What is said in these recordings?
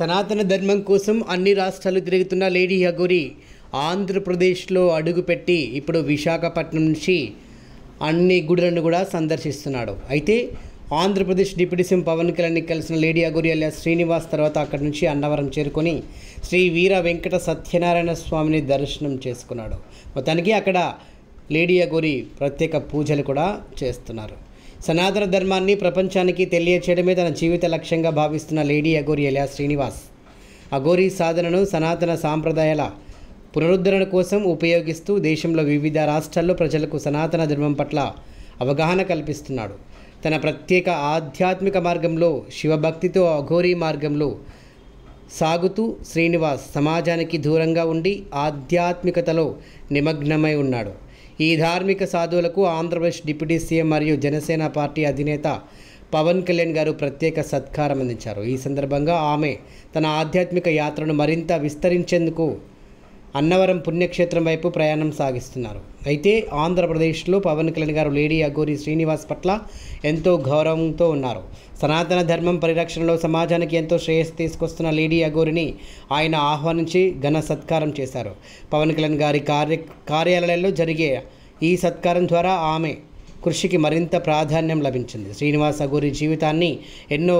సనాతన ధర్మం కోసం అన్ని రాష్ట్రాలు తిరుగుతున్న లేడీ హగోరి ఆంధ్రప్రదేశ్లో అడుగుపెట్టి ఇప్పుడు విశాఖపట్నం నుంచి అన్ని గుడులను కూడా సందర్శిస్తున్నాడు అయితే ఆంధ్రప్రదేశ్ డిప్యూటీ సీఎం పవన్ కళ్యాణ్ కలిసిన లేడీ అగోరి అల్లా శ్రీనివాస్ తర్వాత అక్కడి నుంచి అన్నవరం చేరుకొని శ్రీ వీర వెంకట సత్యనారాయణ స్వామిని దర్శనం చేసుకున్నాడు మొత్తానికి అక్కడ లేడీ అగోరి ప్రత్యేక పూజలు కూడా చేస్తున్నారు సనాతన ధర్మాన్ని ప్రపంచానికి తెలియచేయడమే తన జీవిత లక్ష్యంగా భావిస్తున్న లేడీ అఘోరి ఎలా శ్రీనివాస్ అఘోరి సాధనను సనాతన సాంప్రదాయాల పునరుద్ధరణ కోసం ఉపయోగిస్తూ దేశంలో వివిధ రాష్ట్రాల్లో ప్రజలకు సనాతన ధర్మం పట్ల అవగాహన కల్పిస్తున్నాడు తన ప్రత్యేక ఆధ్యాత్మిక మార్గంలో శివభక్తితో అఘోరీ మార్గంలో సాగుతూ శ్రీనివాస్ సమాజానికి దూరంగా ఉండి ఆధ్యాత్మికతలో నిమగ్నమై ఉన్నాడు ఈ ధార్మిక సాధువులకు ఆంధ్రప్రదేశ్ డిప్యూటీ సీఎం మరియు జనసేన పార్టీ అధినేత పవన్ కళ్యాణ్ గారు ప్రత్యేక సత్కారం అందించారు ఈ సందర్భంగా ఆమె తన ఆధ్యాత్మిక యాత్రను మరింత విస్తరించేందుకు అన్నవరం పుణ్యక్షేత్రం వైపు ప్రయాణం సాగిస్తున్నారు అయితే ఆంధ్రప్రదేశ్లో పవన్ కళ్యాణ్ గారు లేడీ అగోరి శ్రీనివాస్ పట్ల ఎంతో గౌరవంతో ఉన్నారు సనాతన ధర్మం పరిరక్షణలో సమాజానికి ఎంతో శ్రేయస్సు తీసుకొస్తున్న లేడీ అగోరిని ఆయన ఆహ్వానించి ఘన సత్కారం చేశారు పవన్ కళ్యాణ్ గారి కార్య కార్యాలయంలో జరిగే ఈ సత్కారం ద్వారా ఆమె కృషికి మరింత ప్రాధాన్యం లభించింది శ్రీనివాస్ అగోరి జీవితాన్ని ఎన్నో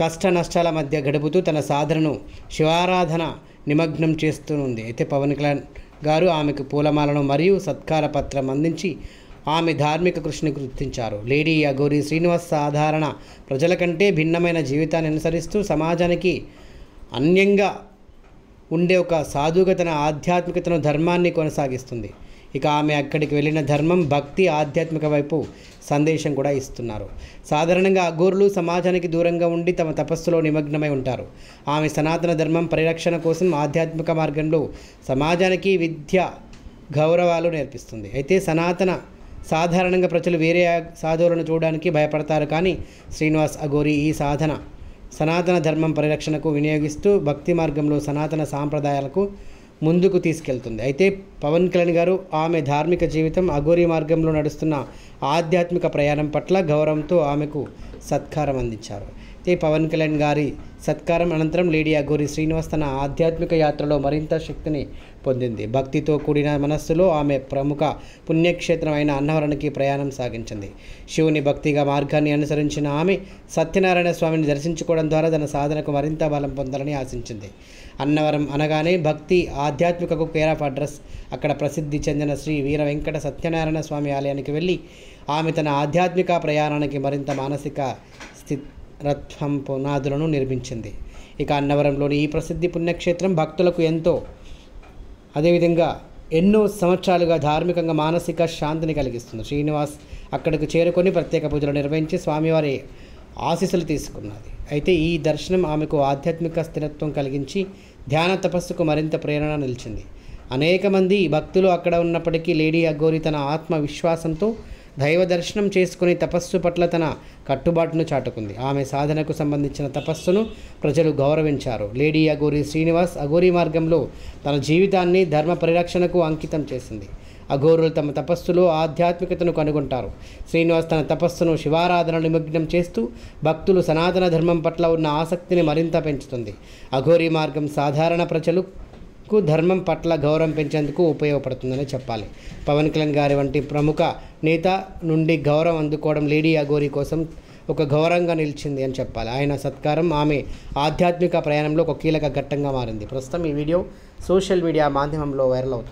కష్ట నష్టాల మధ్య గడుపుతూ తన సాధనను శివారాధన నిమగ్నం చేస్తుంది అయితే పవన్ కళ్యాణ్ గారు ఆమెకు పూలమాలను మరియు సత్కార పత్రం అందించి ఆమె ధార్మిక కృషిని గుర్తించారు లేడీ అగోరి శ్రీనివాస్ సాధారణ ప్రజల కంటే భిన్నమైన జీవితాన్ని అనుసరిస్తూ సమాజానికి అన్యంగా ఉండే ఒక సాధుగతన ఆధ్యాత్మికతను ధర్మాన్ని కొనసాగిస్తుంది ఇక ఆమె అక్కడికి వెళ్ళిన ధర్మం భక్తి ఆధ్యాత్మిక వైపు సందేశం కూడా ఇస్తున్నారు సాధారణంగా అఘోరులు సమాజానికి దూరంగా ఉండి తమ తపస్సులో నిమగ్నమై ఉంటారు ఆమె సనాతన ధర్మం పరిరక్షణ కోసం ఆధ్యాత్మిక మార్గంలో సమాజానికి విద్య గౌరవాలు నేర్పిస్తుంది అయితే సనాతన సాధారణంగా ప్రజలు వేరే సాధువులను చూడడానికి భయపడతారు కానీ శ్రీనివాస్ అఘోరి ఈ సాధన సనాతన ధర్మం పరిరక్షణకు వినియోగిస్తూ భక్తి మార్గంలో సనాతన సాంప్రదాయాలకు ముందుకు తీసుకెళ్తుంది అయితే పవన్ కళ్యాణ్ గారు ఆమె ధార్మిక జీవితం అఘోరి మార్గంలో నడుస్తున్న ఆధ్యాత్మిక ప్రయాణం పట్ల గౌరవంతో ఆమెకు సత్కారం అందించారు అయితే పవన్ కళ్యాణ్ గారి సత్కారం అనంతరం లేడీ అగోరి శ్రీనివాస్ తన ఆధ్యాత్మిక యాత్రలో మరింత శక్తిని పొందింది భక్తితో కూడిన మనస్సులో ఆమె ప్రముఖ పుణ్యక్షేత్రం అయిన అన్నవరణకి ప్రయాణం సాగించింది శివుని భక్తిగా మార్గాన్ని అనుసరించిన ఆమె సత్యనారాయణ స్వామిని దర్శించుకోవడం ద్వారా తన సాధనకు మరింత బలం పొందాలని ఆశించింది అన్నవరం అనగానే భక్తి ఆధ్యాత్మికకు కేర్ ఆఫ్ అడ్రస్ అక్కడ ప్రసిద్ధి చెందిన శ్రీ వీర వెంకట సత్యనారాయణ స్వామి ఆలయానికి వెళ్ళి ఆమె తన ఆధ్యాత్మిక ప్రయాణానికి మరింత మానసిక స్థితి రథం పునాదులను నిర్మించింది ఇక అన్నవరంలోని ఈ ప్రసిద్ధి పుణ్యక్షేత్రం భక్తులకు ఎంతో అదేవిధంగా ఎన్నో సంవత్సరాలుగా ధార్మికంగా మానసిక శాంతిని కలిగిస్తుంది శ్రీనివాస్ అక్కడికి చేరుకొని ప్రత్యేక పూజలు నిర్వహించి స్వామివారి ఆశీస్సులు తీసుకున్నది అయితే ఈ దర్శనం ఆమెకు ఆధ్యాత్మిక స్థిరత్వం కలిగించి ధ్యాన తపస్సుకు మరింత ప్రేరణ నిలిచింది అనేక మంది భక్తులు అక్కడ ఉన్నప్పటికీ లేడీ అగోరి తన ఆత్మవిశ్వాసంతో దైవ దర్శనం చేసుకుని తపస్సు పట్ల తన కట్టుబాటును చాటుకుంది ఆమె సాధనకు సంబంధించిన తపస్సును ప్రజలు గౌరవించారు లేడీ అగోరి శ్రీనివాస్ అగోరి మార్గంలో తన జీవితాన్ని ధర్మ పరిరక్షణకు అంకితం చేసింది అఘోరులు తమ తపస్సులో ఆధ్యాత్మికతను కనుగొంటారు శ్రీనివాస్ తన తపస్సును శివారాధన నిమగ్నం చేస్తూ భక్తులు సనాతన ధర్మం పట్ల ఉన్న ఆసక్తిని మరింత పెంచుతుంది అఘోరీ మార్గం సాధారణ ప్రజలు కు ధర్మం పట్ల గౌరవం పెంచేందుకు ఉపయోగపడుతుందని చెప్పాలి పవన్ కళ్యాణ్ గారి వంటి ప్రముఖ నేత నుండి గౌరవం అందుకోవడం లేడీ అగోరి కోసం ఒక గౌరవంగా నిలిచింది అని చెప్పాలి ఆయన సత్కారం ఆమె ఆధ్యాత్మిక ప్రయాణంలో ఒక కీలక ఘట్టంగా మారింది ప్రస్తుతం ఈ వీడియో సోషల్ మీడియా మాధ్యమంలో వైరల్ అవుతుంది